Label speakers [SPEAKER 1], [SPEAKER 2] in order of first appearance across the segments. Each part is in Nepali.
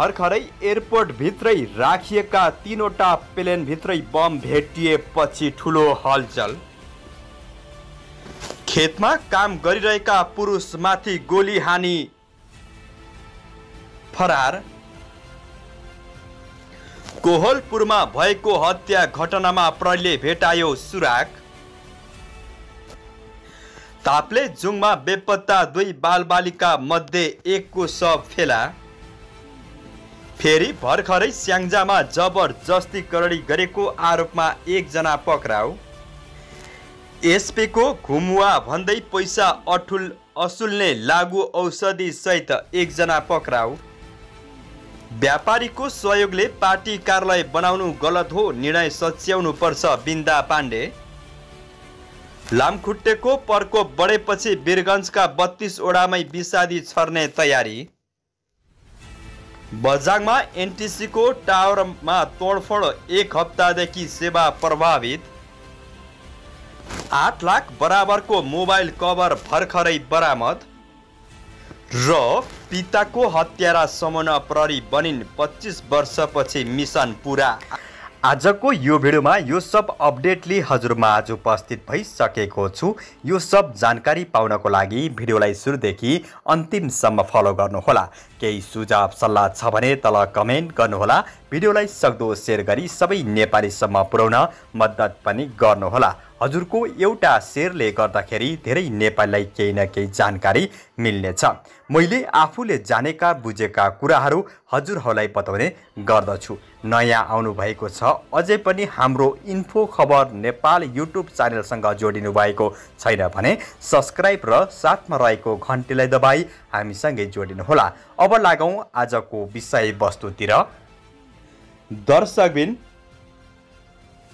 [SPEAKER 1] भर्खरै एयरपोर्टभित्रै राखिएका तिनवटा प्लेनभित्रै बम भेटिएपछि ठुलो हलचल खेतमा काम गरिरहेका पुरुषमाथि गोली हानी फरार कोहलपुरमा भएको हत्या घटनामा प्रहरीले भेटायो सुराक तापले जुङमा बेपत्ता दुई बालबालिका मध्ये एकको शव फेला फेरि भर्खरै स्याङ्जामा जबरजस्ती करडी गरेको आरोपमा एकजना पक्राउ एसपीको घुमुवा भन्दै पैसा अठुल असुल्ने लागु औषधि औषधिसहित एकजना पक्राउ व्यापारीको सहयोगले पार्टी कार्यालय बनाउनु गलत हो निर्णय सच्याउनु पर्छ बिन्दा पाण्डे लामखुट्टेको प्रकोप बढेपछि वीरगन्जका बत्तीसवटामै विषादी छर्ने तयारी बझाङमा एनटिसीको टावरमा तोडफोड एक हप्तादेखि सेवा प्रभावित आठ लाख बराबरको मोबाइल कभर भर्खरै बरामद र पिताको हत्यारा समन प्रहरी बनिन् पच्चिस वर्षपछि मिसन पुरा आजको यो भिडियोमा यो सब अपडेटले हजुरमा आज उपस्थित भइसकेको छु यो सब जानकारी पाउनको लागि भिडियोलाई सुरुदेखि अन्तिमसम्म फलो गर्नुहोला केही सुझाव सल्लाह छ भने तल कमेन्ट गर्नुहोला भिडियोलाई सक्दो सेयर गरी सबै नेपालीसम्म पुर्याउन मद्दत पनि गर्नुहोला हजुरको एउटा सेयरले गर्दाखेरि धेरै नेपालीलाई केही न केही जानकारी मिल्नेछ मैले आफूले जानेका बुझेका कुराहरू हजुरहरूलाई बताउने गर्दछु नयाँ आउनुभएको छ अझै पनि हाम्रो इन्फो खबर नेपाल युट्युब च्यानलसँग जोडिनु भएको छैन भने सब्सक्राइब र साथमा रहेको घन्टीलाई दबाई हामीसँगै जोडिनुहोला अब लागौँ आजको विषयवस्तुतिर दर्शकबिन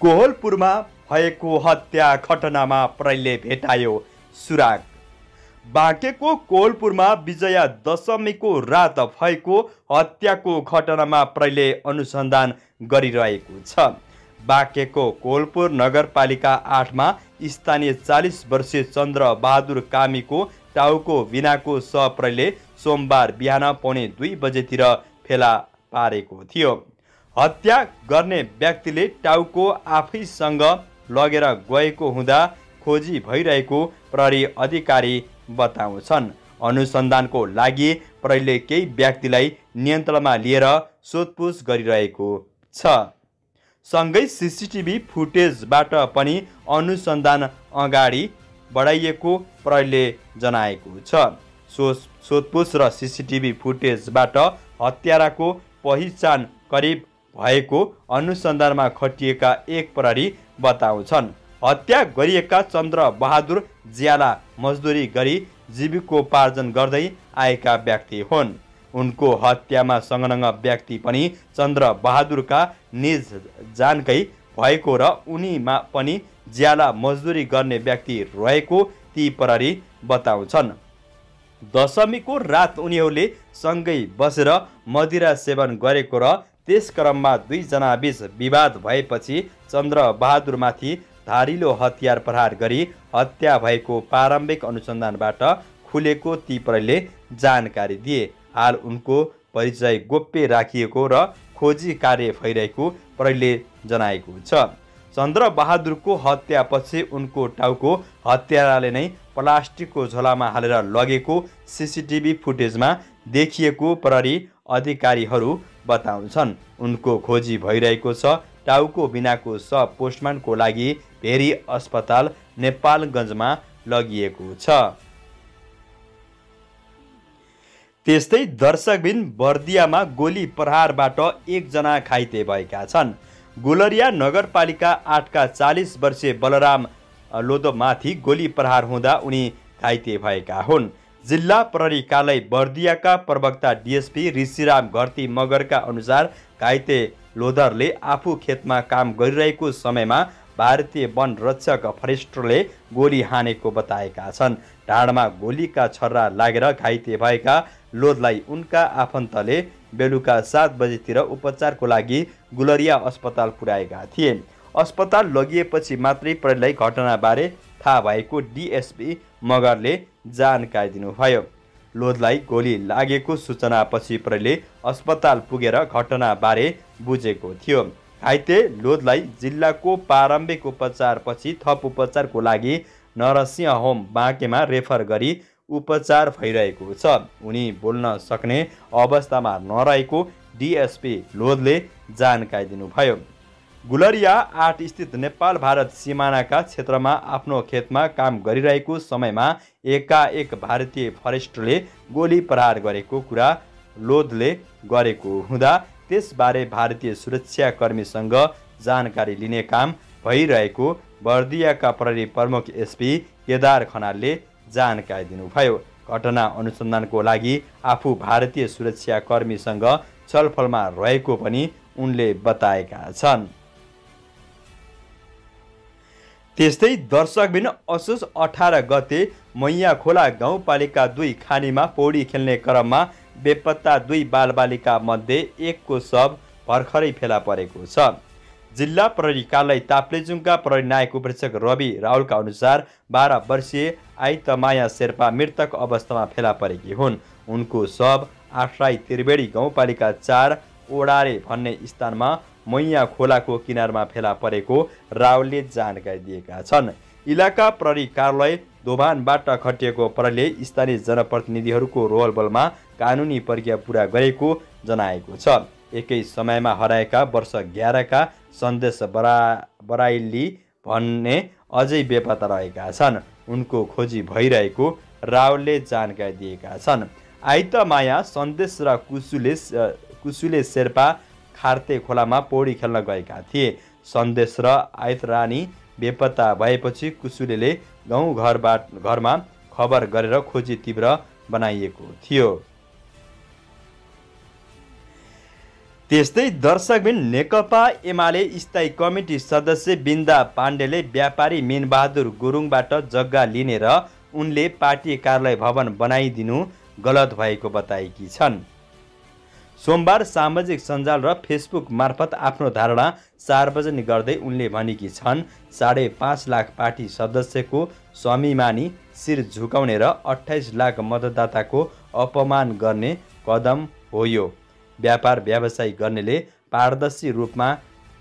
[SPEAKER 1] कोहलपुरमा भएको हत्या घटनामा प्रहरीले भेटायो सुराग बाँकेको कोलपुरमा विजया दशमीको रात भएको हत्याको घटनामा प्रहरीले अनुसन्धान गरिरहेको छ बाँकेको कोलपुर नगरपालिका आठमा स्थानीय चालिस वर्षीय चन्द्रबहादुर कामीको टाउको बिनाको प्रहरीले सोमबार बिहान पौने दुई बजेतिर फेला पारेको थियो हत्या गर्ने व्यक्तिले टाउको आफैसँग लगेर गएको हुँदा खोजी भइरहेको प्रहरी अधिकारी बताउँछन् अनुसन्धानको लागि प्रहरीले केही व्यक्तिलाई नियन्त्रणमा लिएर सोधपुछ गरिरहेको छ सँगै सिसिटिभी फुटेजबाट पनि अनुसन्धान अगाडि बढाइएको प्रहरीले जनाएको छ सो सोधपुछ र सिसिटिभी फुटेजबाट हत्याराको पहिचान करिब भएको अनुसन्धानमा खटिएका एक प्रहरी बताउँछन् हत्या गरिएका चन्द्र बहादुर ज्याला मजदुरी गरी जीविकोपार्जन गर्दै आएका व्यक्ति हुन् उनको हत्यामा संलग्न व्यक्ति पनि चन्द्र चन्द्रबहादुरका निज जानकै भएको र उनीमा पनि ज्याला मजदुरी गर्ने व्यक्ति रहेको ती प्रहरी बताउँछन् दशमीको रात उनीहरूले सँगै बसेर मदिरा सेवन गरेको र त्यस क्रममा दुईजनाबीच विवाद भएपछि चन्द्रबहादुरमाथि धारिलो हतियार प्रहार गरी हत्या भएको प्रारम्भिक अनुसन्धानबाट खुलेको ती प्रहरीले जानकारी दिए हाल उनको परिचय गोप्य राखिएको र खोजी कार्य भइरहेको प्रहरीले जनाएको छ चन्द्रबहादुरको हत्यापछि उनको टाउको हत्याराले नै प्लास्टिकको झोलामा हालेर लगेको सिसिटिभी फुटेजमा देखिएको प्रहरी अधिकारीहरू बताउँछन् उनको खोजी भइरहेको छ टाउको बिनाको सब पोस्टमानको लागि भेरी अस्पताल नेपालगञ्जमा लगिएको छ त्यस्तै दर्शकबिन बर्दियामा गोली प्रहारबाट एकजना घाइते भएका छन् गुलरिया नगरपालिका आठका चालिस वर्षीय बलराम लोदोमाथि गोली प्रहार हुँदा उनी घाइते भएका हुन् जिल्ला प्रहरी कार्यालय बर्दियाका प्रवक्ता डिएसपी ऋषिराम घरती मगरका अनुसार घाइते लोधरले आफू खेतमा काम गरिरहेको समयमा भारतीय वन रक्षक फरेस्टरले गोली हानेको बताएका छन् ढाडमा गोलीका छर्रा लागेर घाइते भएका लोधलाई उनका आफन्तले बेलुका सात बजेतिर उपचारको लागि गुलरिया अस्पताल पुर्याएका थिए अस्पताल लगिएपछि मात्रै प्रहरीलाई घटनाबारे थाहा भएको डिएसपी मगरले जानकारी दिनुभयो लोधलाई गोली लागेको सूचनापछि प्रहरीले अस्पताल पुगेर घटनाबारे बुझेको थियो घाइते लोधलाई जिल्लाको प्रारम्भिक उपचारपछि थप उपचारको लागि नरसिंह होम बाँकेमा रेफर गरी उपचार भइरहेको छ उनी बोल्न सक्ने अवस्थामा नरहेको डिएसपी लोधले जानकारी दिनुभयो गुलरिया आठ स्थित नेपाल भारत सिमानाका क्षेत्रमा आफ्नो खेतमा काम गरिरहेको समयमा एकाएक भारतीय फरेस्टले गोली प्रहार गरेको कुरा लोधले गरेको हुँदा त्यसबारे भारतीय सुरक्षाकर्मीसँग जानकारी लिने काम भइरहेको बर्दियाका प्रहरी प्रमुख एसपी केदार खनालले जानकारी दिनुभयो घटना अनुसन्धानको लागि आफू भारतीय सुरक्षाकर्मीसँग छलफलमा रहेको पनि उनले बताएका छन् त्यस्तै दर्शकबिन असोज अठार गते मैया खोला गाउँपालिका दुई खानीमा पौडी खेल्ने क्रममा बेपत्ता दुई बालबालिका मध्ये एकको शव भर्खरै फेला परेको छ जिल्ला प्रहरी कार्यालय ताप्लेजुङका प्रहरी नायक उपरीक्षक रवि राहुलका अनुसार बाह्र वर्षीय आइतमाया शेर्पा मृतक अवस्थामा फेला परेकी हुन् उनको शव आठराई त्रिवेणी गाउँपालिका चार ओडारे भन्ने स्थानमा मैया खोलाको किनारमा फेला परेको रावले जानकारी दिएका छन् इलाका प्रहरी कार्यालय दोभानबाट खटिएको प्रहरीले स्थानीय जनप्रतिनिधिहरूको रोलबलमा कानुनी प्रक्रिया पुरा गरेको जनाएको छ एकै समयमा हराएका वर्ष ग्यारका सन्देश बरा बराइली भन्ने अझै बेपत्ता रहेका छन् उनको खोजी भइरहेको रावले जानकारी दिएका छन् आइतमाया सन्देश र कुसुले कुसुले शेर्पा खार्ते खोलामा पौडी खेल्न गएका थिए सन्देश र आयत रानी बेपत्ता भएपछि कुसुलेले गाउँ घरबाट घरमा खबर गरेर खोजी तीव्र बनाइएको थियो त्यस्तै दर्शकबिन नेकपा एमाले स्थायी कमिटी सदस्य बिन्दा पाण्डेले व्यापारी मेनबहादुर गुरुङबाट जग्गा लिने र उनले पार्टी कार्यालय भवन बनाइदिनु गलत भएको बताएकी छन् सोमबार सामाजिक सञ्जाल र फेसबुक मार्फत आफ्नो धारणा सार्वजनिक गर्दै उनले भनेकी छन् साढे पाँच लाख पार्टी सदस्यको स्वामीमानी शिर झुकाउने र अठाइस लाख मतदाताको अपमान गर्ने कदम हो यो व्यापार व्यवसाय गर्नेले पारदर्शी रूपमा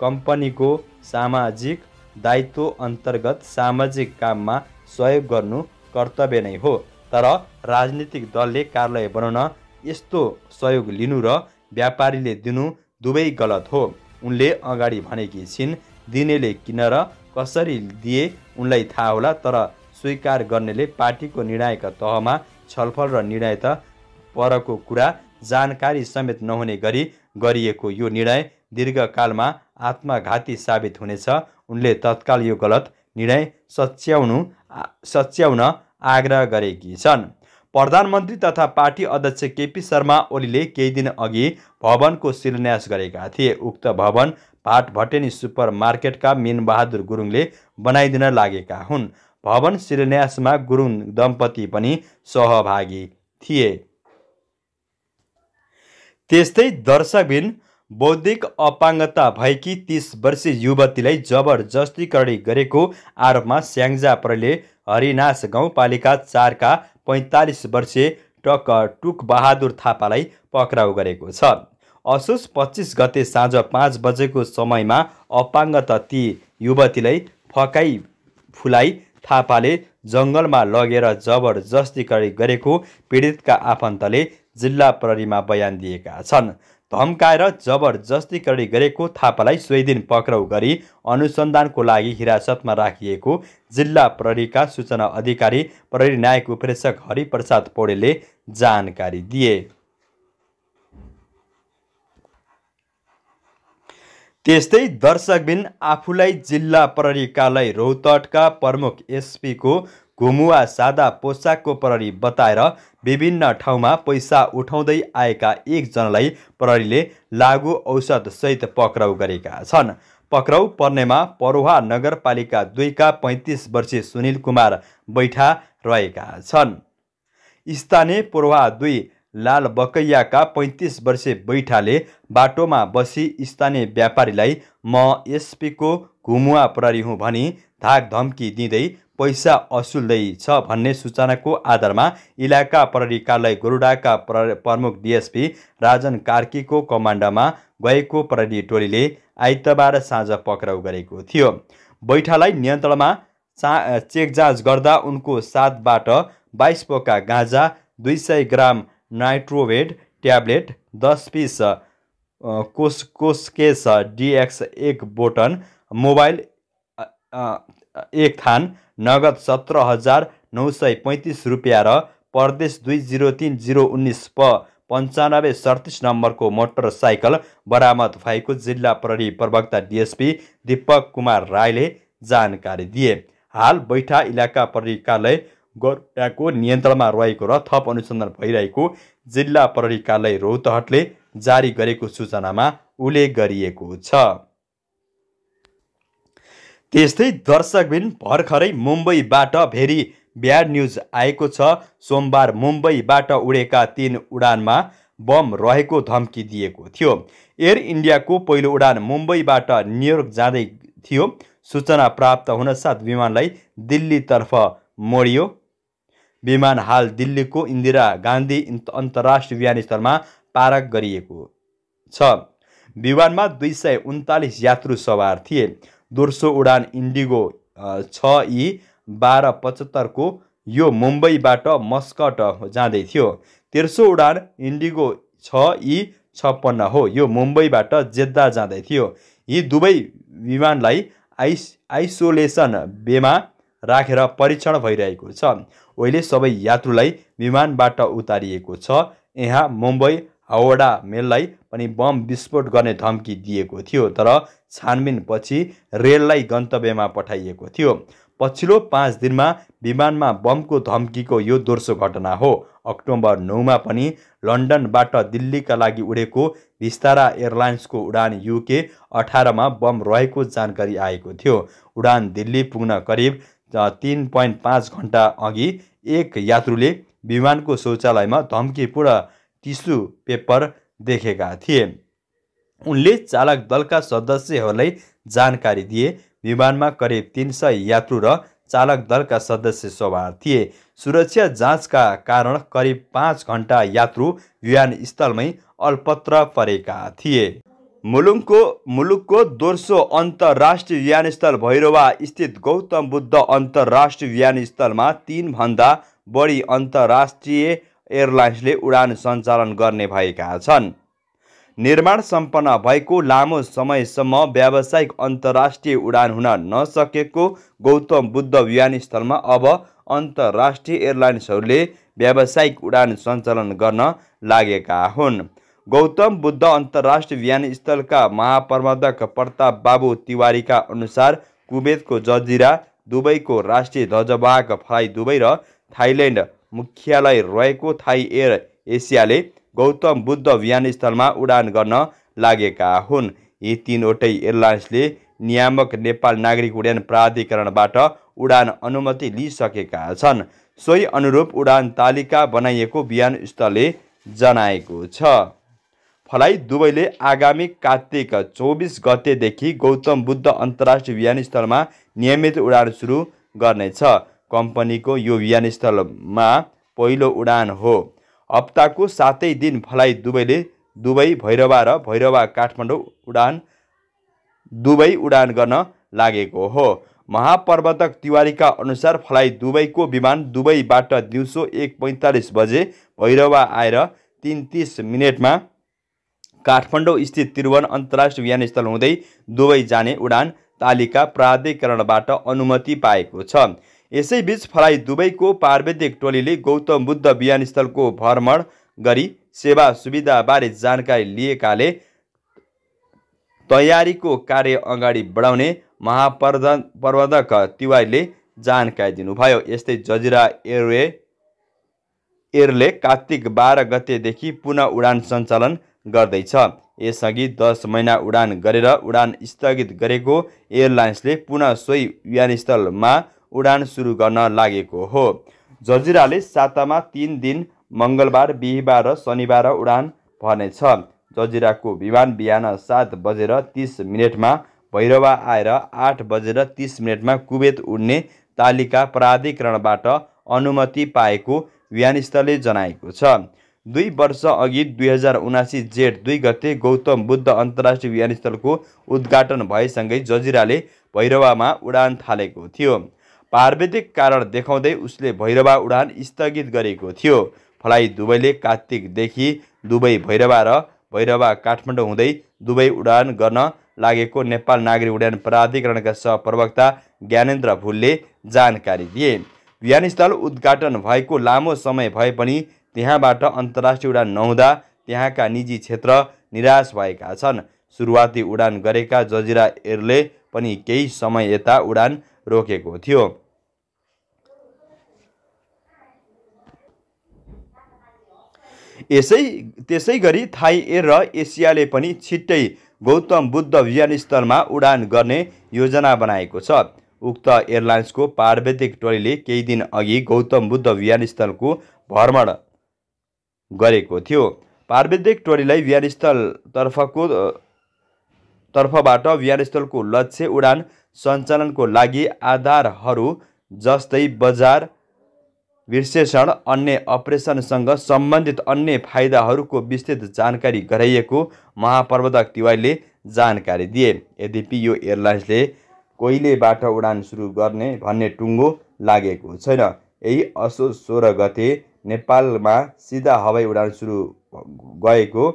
[SPEAKER 1] कम्पनीको सामाजिक दायित्व अन्तर्गत सामाजिक काममा सहयोग गर्नु कर्तव्य नै हो तर राजनीतिक दलले कार्यालय बनाउन यस्तो सहयोग लिनु र व्यापारीले दिनु दुवै गलत हो उनले अगाडि भनेकी छिन् दिनेले किन र कसरी दिए उनलाई थाहा होला तर स्वीकार गर्नेले पार्टीको निर्णायक तहमा छलफल र निर्णय त परको कुरा जानकारी समेत नहुने गरी गरिएको यो निर्णय दीर्घकालमा आत्मघाती साबित हुनेछ उनले तत्काल यो गलत निर्णय सच्याउनु सच्याउन आग्रह गरेकी छन् प्रधानमन्त्री तथा पार्टी अध्यक्ष केपी शर्मा ओलीले केही दिन अघि भवनको शिलान्यास गरेका थिए उक्त भवन भाट भटेनी सुपर मार्केटका मिनबहादुर गुरुङले बनाइदिन लागेका हुन् भवन शिलान्यासमा गुरुङ दम्पति पनि सहभागी थिए त्यस्तै दर्शकबिन बौद्धिक अपाङ्गता भएकी तिस वर्षीय युवतीलाई जबरजस्ती गरेको आरोपमा स्याङ्जा प्रले हरिनाश गाउँपालिका चारका पैँतालिस वर्षीय टक बहादुर थापालाई पक्राउ गरेको छ असोज पच्चिस गते साँझ पाँच बजेको समयमा अपाङ्गता ती युवतीलाई फकाई फुलाई थापाले जङ्गलमा लगेर जबरजस्ती गरेको पीडितका आफन्तले जिल्ला प्रहरीमा बयान दिएका छन् धम्काएर कडी गरेको थापालाई सोही दिन पक्राउ गरी अनुसन्धानको लागि हिरासतमा राखिएको जिल्ला प्रहरीका सूचना अधिकारी प्रहरी नायक उपरीक्षक हरिप्रसाद पौडेलले जानकारी दिए त्यस्तै दर्शकबिन आफूलाई जिल्ला प्रहरी कार्यालय रोहतटका प्रमुख एसपीको घुमुवा सादा पोसाकको प्रहरी बताएर विभिन्न ठाउँमा पैसा उठाउँदै आएका एकजनालाई प्रहरीले लागु औषधसहित पक्राउ गरेका छन् पक्राउ पर्नेमा परोहा नगरपालिका दुईका पैँतिस वर्षीय सुनिल कुमार बैठा रहेका छन् स्थानीय परोहा दुई लाल बकैयाका पैँतिस वर्षे बैठाले बाटोमा बसी स्थानीय व्यापारीलाई म एसपीको घुमुवा प्रहरी हुँ भनी धाक धम्की दिँदै पैसा असुल्दैछ भन्ने सूचनाको आधारमा इलाका प्रहरी कार्यालय गरुडाका प्रमुख डिएसपी राजन कार्कीको कमान्डमा गएको प्रहरी टोलीले आइतबार साँझ पक्राउ गरेको थियो बैठालाई नियन्त्रणमा चा चेक जाँच गर्दा उनको साथबाट बाइस पोका गाँजा दुई सय ग्राम नाइट्रोभेड ट्याब्लेट दस पिस कोस कोसकेस डिएक्स एक बोटन मोबाइल एक थान नगद सत्र हजार नौ सय पैँतिस रुपियाँ र परदेश दुई जिरो तिन जिरो उन्नाइस प पन्चानब्बे सडतिस नम्बरको मोटरसाइकल बरामद भएको जिल्ला प्रहरी प्रवक्ता डिएसपी दिपक कुमार राईले जानकारी दिए हाल बैठा इलाका प्रहरी कार्यालय गोर्खाको नियन्त्रणमा रहेको र थप अनुसन्धान भइरहेको जिल्ला प्रहरी कार्यालय रौतहटले जारी गरेको सूचनामा उल्लेख गरिएको छ त्यस्तै दर्शकबिन भर्खरै मुम्बईबाट भेरी ब्याड न्युज आएको छ सोमबार मुम्बईबाट उडेका तिन उडानमा बम रहेको धम्की दिएको थियो एयर इन्डियाको पहिलो उडान मुम्बईबाट न्युयोर्क जाँदै थियो सूचना प्राप्त हुनसाथ विमानलाई दिल्लीतर्फ मोडियो विमान हाल दिल्लीको इन्दिरा गान्धी अन्तर्राष्ट्रिय विमानस्थलमा पारक गरिएको छ विमानमा दुई सय उन्तालिस यात्रु सवार थिए दोस्रो उडान इन्डिगो छ ई बाह्र पचहत्तरको यो मुम्बईबाट मस्कट जाँदै थियो तेर्सो उडान इन्डिगो छ ई छप्पन्न हो यो मुम्बईबाट जेद्दा जाँदै थियो यी दुवै विमानलाई आइस आइसोलेसन बेमा राखेर परीक्षण भइरहेको छ अहिले सबै यात्रुलाई विमानबाट उतारिएको छ यहाँ मुम्बई हावडा मेललाई पनि बम विस्फोट गर्ने धम्की दिएको थियो तर छानबिनपछि रेललाई गन्तव्यमा पठाइएको थियो पछिल्लो पाँच दिनमा विमानमा बमको धम्कीको यो दोस्रो घटना हो अक्टोबर नौमा पनि लन्डनबाट दिल्लीका लागि उडेको विस्तारा एयरलाइन्सको उडान युके अठारमा बम रहेको जानकारी आएको थियो उडान दिल्ली पुग्न करिब तिन पोइन्ट पाँच घन्टा अघि एक यात्रुले विमानको शौचालयमा धम्कीपूर्ण टिस्यु पेपर देखेका थिए उनले चालक दलका सदस्यहरूलाई जानकारी दिए विमानमा करिब तिन सय यात्रु र चालक दलका सदस्य सवार थिए सुरक्षा जाँचका कारण करिब पाँच घन्टा यात्रु विमानस्थलमै अल्पत्र परेका थिए मुलुङको मुलुकको दोस्रो अन्तर्राष्ट्रिय विमानस्थल भैरवा स्थित गौतम बुद्ध अन्तर्राष्ट्रिय विमानस्थलमा तिनभन्दा बढी अन्तर्राष्ट्रिय एयरलाइन्सले उडान सञ्चालन गर्ने भएका छन् निर्माण सम्पन्न भएको लामो समयसम्म व्यावसायिक अन्तर्राष्ट्रिय उडान हुन नसकेको गौतम बुद्ध विमानस्थलमा अब अन्तर्राष्ट्रिय एयरलाइन्सहरूले व्यावसायिक उडान सञ्चालन गर्न लागेका हुन् गौतम बुद्ध अन्तर्राष्ट्रिय विमानस्थलका महाप्रबन्धक प्रताप बाबु तिवारीका अनुसार कुवेतको जजिरा दुबईको राष्ट्रिय ध्वजवाहक फ्लाइ दुबई र थाइल्यान्ड मुख्यालय रहेको थाई एयर एसियाले गौतम बुद्ध विमानस्थलमा उडान गर्न लागेका हुन् यी तिनवटै एयरलाइन्सले नियामक नेपाल नागरिक उडान प्राधिकरणबाट उडान अनुमति लिइसकेका छन् सोही अनुरूप उडान तालिका बनाइएको विमानस्थलले जनाएको छ फलाइ दुवैले आगामी कार्तिक चौबिस गतेदेखि गौतम बुद्ध अन्तर्राष्ट्रिय विमानस्थलमा नियमित उडान सुरु गर्नेछ कम्पनीको यो विमानस्थलमा पहिलो उडान हो हप्ताको सातै दिन फलाइ दुबईले दुबई भैरवा र भैरवा काठमाडौँ उडान दुबई उडान गर्न लागेको हो महापर्वतक तिवारीका अनुसार फलाइ दुबईको विमान दुबईबाट दिउँसो एक पैँतालिस बजे भैरवा आएर तिन तिस मिनटमा काठमाडौँ स्थित त्रिभुवन अन्तर्राष्ट्रिय विमानस्थल हुँदै दुबई जाने उडान तालिका प्राधिकरणबाट अनुमति पाएको छ यसैबीच फराई दुबईको पार्वेदिक टोलीले गौतम बुद्ध विमानस्थलको भ्रमण गरी सेवा सुविधाबारे जानकारी लिएकाले तयारीको कार्य अगाडि बढाउने महाप्रध प्रबन्धक तिवारीले जानकारी दिनुभयो यस्तै जजिरा एयरवे एयरले कार्तिक बाह्र गतेदेखि पुनः उडान सञ्चालन गर्दैछ यसअघि दस महिना उडान गरेर उडान स्थगित गरेको एयरलाइन्सले पुनः सोही विमानस्थलमा उडान सुरु गर्न लागेको हो जजिराले सातामा तिन दिन मङ्गलबार बिहिबार र शनिबार उडान भर्नेछ जजिराको विमान बिहान सात बजेर तिस मिनटमा भैरवा आएर आठ बजेर तिस मिनटमा कुवेत उड्ने तालिका प्राधिकरणबाट अनुमति पाएको विमानस्थलले जनाएको छ दुई वर्ष अघि दुई हजार उनासी जेठ दुई गते गौतम बुद्ध अन्तर्राष्ट्रिय विमानस्थलको उद्घाटन भएसँगै जजिराले भैरवामा उडान थालेको थियो प्राविधिक कारण देखाउँदै उसले भैरवा उडान स्थगित गरेको थियो फलाइ दुबईले कार्तिकदेखि दुबई भैरवा र भैरवा काठमाडौँ हुँदै दुबई उडान गर्न लागेको नेपाल नागरिक उड्डयन प्राधिकरणका सहप्रवक्ता ज्ञानेन्द्र भुलले जानकारी दिए विमानस्थल उद्घाटन भएको लामो समय भए पनि त्यहाँबाट अन्तर्राष्ट्रिय उडान नहुँदा त्यहाँका निजी क्षेत्र निराश भएका छन् सुरुवाती उडान गरेका जजिरा एयरले पनि केही समय यता उडान रोकेको थियो यसै त्यसै गरी थाई एयर र एसियाले पनि छिट्टै गौतम बुद्ध विमानस्थलमा उडान गर्ने योजना बनाएको छ उक्त एयरलाइन्सको पार्वतिक टोलीले केही दिन अघि गौतम बुद्ध विमानस्थलको भ्रमण गरेको थियो पार्वतिक टोलीलाई तर्फको तर्फबाट विमानस्थलको लक्ष्य उडान सञ्चालनको लागि आधारहरू जस्तै बजार विश्लेषण अन्य अपरेसनसँग सम्बन्धित अन्य फाइदाहरूको विस्तृत जानकारी गराइएको महाप्रबन्धक तिवारीले जानकारी दिए यद्यपि यो एयरलाइन्सले कहिलेबाट उडान सुरु गर्ने भन्ने टुङ्गो लागेको छैन यही असो सोह्र गते नेपालमा सिधा हवाई उडान सुरु गएको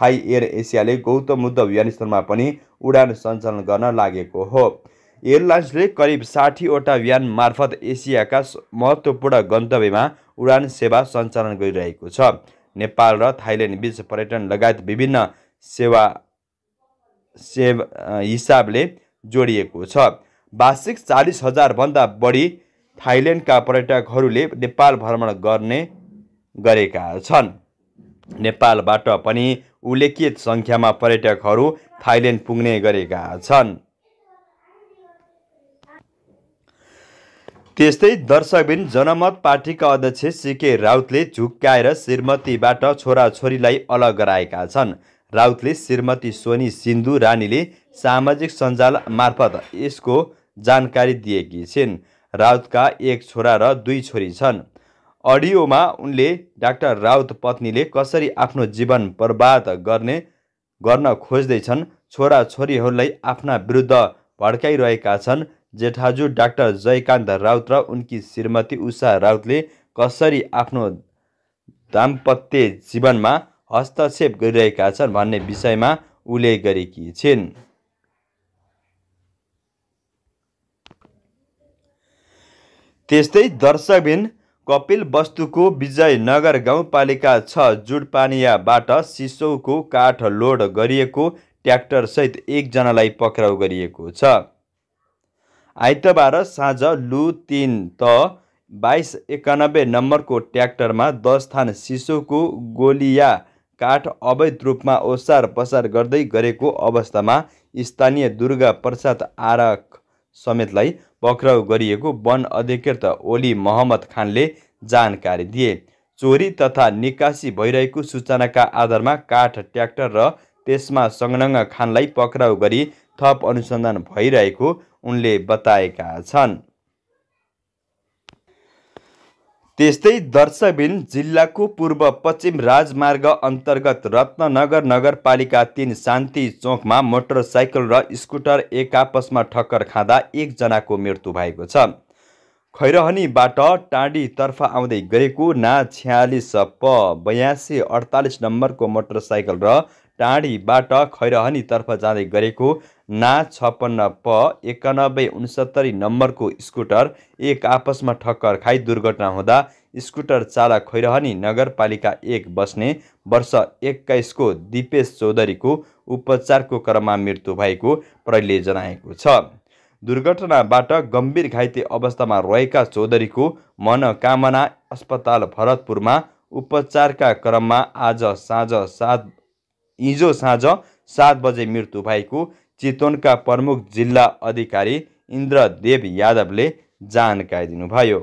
[SPEAKER 1] थाई एयर एसियाले गौतम बुद्ध विमानस्थलमा पनि उडान सञ्चालन गर्न लागेको हो एयरलाइन्सले करिब साठीवटा बिहान मार्फत एसियाका महत्त्वपूर्ण गन्तव्यमा उडान सेवा सञ्चालन गरिरहेको छ नेपाल र थाइल्यान्ड बिच पर्यटन लगायत विभिन्न सेवा सेव हिसाबले जोडिएको छ वार्षिक चालिस हजारभन्दा बढी थाइल्यान्डका पर्यटकहरूले नेपाल भ्रमण गर्ने गरेका छन् नेपालबाट पनि उल्लेखित सङ्ख्यामा पर्यटकहरू थाइल्यान्ड पुग्ने गरेका छन् त्यस्तै दर्शकबिन जनमत पार्टीका अध्यक्ष सिके राउतले झुक्काएर श्रीमतीबाट छोराछोरीलाई अलग गराएका छन् राउतले श्रीमती सोनी सिन्धु रानीले सामाजिक सञ्जाल मार्फत यसको जानकारी दिएकी छिन् राउतका एक छोरा र दुई छोरी छन् अडियोमा उनले डाक्टर राउत पत्नीले कसरी आफ्नो जीवन बर्बाद गर्ने गर्न खोज्दैछन् छोराछोरीहरूलाई आफ्ना विरुद्ध भड्काइरहेका छन् जेठाजु डाक्टर जयकान्त राउत र उनकी श्रीमती उषा राउतले कसरी आफ्नो दाम्पत्य जीवनमा हस्तक्षेप गरिरहेका छन् भन्ने विषयमा उल्लेख गरेकी छिन् त्यस्तै दर्शकबिन कपिल वस्तुको विजयनगर गाउँपालिका छ जुडपानियाबाट सिसौको काठ लोड गरिएको ट्र्याक्टरसहित एकजनालाई पक्राउ गरिएको छ आइतबार साँझ लु तिन त बाइस एकानब्बे नम्बरको ट्र्याक्टरमा थान सिसोको गोलिया काठ अवैध रूपमा ओसार पसार गर्दै गरेको अवस्थामा स्थानीय दुर्गा प्रसाद आरक समेतलाई पक्राउ गरिएको वन अधिकृत ओली मोहम्मद खानले जानकारी दिए चोरी तथा निकासी भइरहेको सूचनाका आधारमा काठ ट्र्याक्टर र त्यसमा संलग्न खानलाई पक्राउ गरी थप अनुसन्धान भइरहेको उनले बताएका छन् त्यस्तै दर्शबिन जिल्लाको पूर्व पश्चिम राजमार्ग अन्तर्गत रत्ननगर नगरपालिका तिन शान्ति चौकमा मोटरसाइकल र स्कुटर एक आपसमा ठक्कर खाँदा एकजनाको मृत्यु भएको छ खैरहनीबाट टाँडीतर्फ आउँदै गरेको ना छ्यालिस प बयासी अडतालिस नम्बरको मोटरसाइकल र टाँडीबाट खैरहनीतर्फ जाँदै गरेको ना छप्पन्न प एकानब्बे उन्सत्तरी नम्बरको स्कुटर एक आपसमा ठक्कर खाई दुर्घटना हुँदा स्कुटर चालक खैरहनी नगरपालिका एक बस्ने वर्ष एक्काइसको दिपेश चौधरीको उपचारको क्रममा मृत्यु भएको प्रहरीले जनाएको छ दुर्घटनाबाट गम्भीर घाइते अवस्थामा रहेका चौधरीको मनोकामना अस्पताल भरतपुरमा उपचारका क्रममा आज साँझ सात हिजो साँझ सात बजे मृत्यु भएको चितवनका प्रमुख जिल्ला अधिकारी इन्द्रदेव यादवले जानकारी दिनुभयो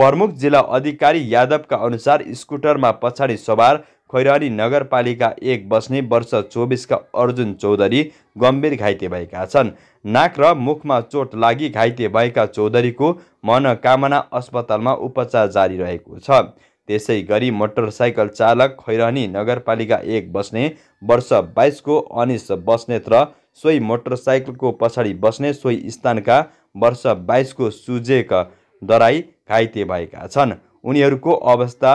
[SPEAKER 1] प्रमुख जिल्ला अधिकारी यादवका अनुसार स्कुटरमा पछाडि सवार खैरानी नगरपालिका एक बस्ने वर्ष चौबिसका अर्जुन चौधरी गम्भीर घाइते भएका छन् नाक र मुखमा चोट लागि घाइते भएका चौधरीको मनोकामना अस्पतालमा उपचार जारी रहेको छ त्यसै गरी मोटरसाइकल चालक खैरानी नगरपालिका एक बस्ने वर्ष बाइसको अनिस बस्नेत र सोही मोटरसाइकलको पछाडि बस्ने सोही स्थानका वर्ष बाइसको सुजेक दराई घाइते भएका छन् उनीहरूको अवस्था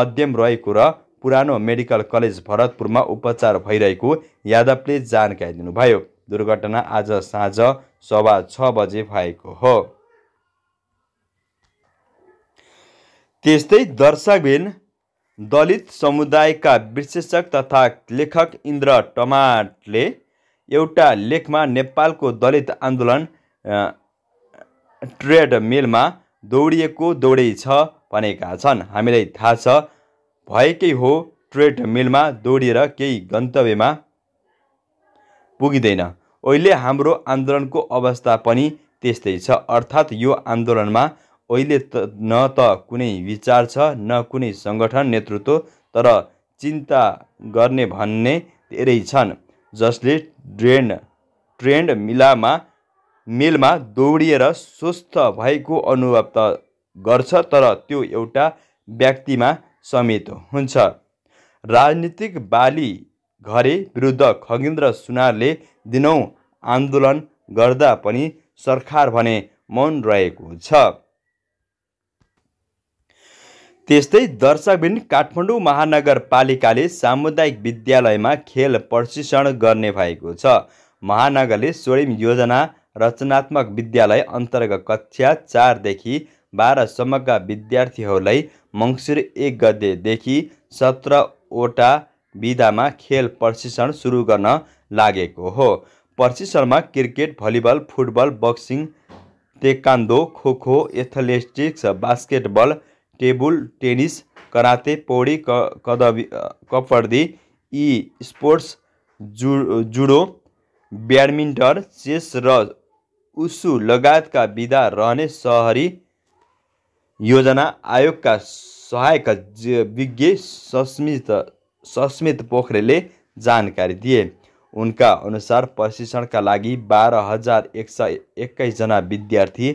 [SPEAKER 1] मध्यम रहेको र पुरानो मेडिकल कलेज भरतपुरमा उपचार भइरहेको यादवले जानकारी दिनुभयो दुर्घटना आज साँझ सवा छ बजे भएको हो त्यस्तै दर्शकबिन दलित समुदायका विशेषक तथा लेखक इन्द्र टमाटले एउटा लेखमा नेपालको दलित आन्दोलन ट्रेडमिलमा दौडिएको दौडै छ भनेका छन् हामीलाई थाहा छ भएकै हो ट्रेड मिलमा दौडिएर केही गन्तव्यमा पुगिँदैन अहिले हाम्रो आन्दोलनको अवस्था पनि त्यस्तै छ अर्थात् यो आन्दोलनमा अहिले त न त कुनै विचार छ न कुनै सङ्गठन नेतृत्व तर चिन्ता गर्ने भन्ने धेरै छन् जसले ड्रेन ट्रेन्ड मिलामा मेलमा दौडिएर स्वस्थ भएको अनुभव त गर्छ तर त्यो एउटा व्यक्तिमा समेत हुन्छ राजनीतिक बाली घरे विरुद्ध खगेन्द्र सुनारले दिनौँ आन्दोलन गर्दा पनि सरकार भने मन रहेको छ त्यस्तै दर्शकबिन काठमाडौँ महानगरपालिकाले सामुदायिक विद्यालयमा खेल प्रशिक्षण गर्ने भएको छ महानगरले स्वयं योजना रचनात्मक विद्यालय अन्तर्गत कक्षा चारदेखि बाह्रसम्मका विद्यार्थीहरूलाई मङ्सिर एक गतेदेखि सत्रवटा विधामा खेल प्रशिक्षण सुरु गर्न लागेको हो प्रशिक्षणमा cricket volleyball football boxing taekwondo kho kho athletics basketball table tennis karate पौडी क कदबी कपडी ई स्पोर्ट्स जु जुडो ब्याडमिन्टन चेस र उसु लगायतका विधा रहने सहरी योजना आयोगका सहायक विज्ञ सस्मित सस्मित पोखरेलले जानकारी दिए उनका अनुसार प्रशिक्षणका लागि बाह्र हजार एक सय एक्काइसजना विद्यार्थी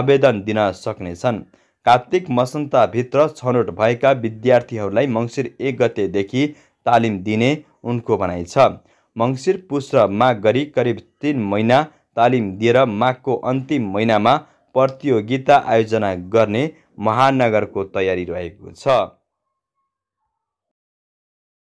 [SPEAKER 1] आवेदन दिन सक्नेछन् कार्तिक मसन्तभित्र छनौट भएका विद्यार्थीहरूलाई मङ्सिर एक गतेदेखि तालिम दिने उनको भनाइ छ मङ्सिर पुस र माघ गरी करिब तिन महिना तालिम दिएर माघको अन्तिम महिनामा प्रतियोगिता आयोजना गर्ने महानगरको तयारी रहेको छ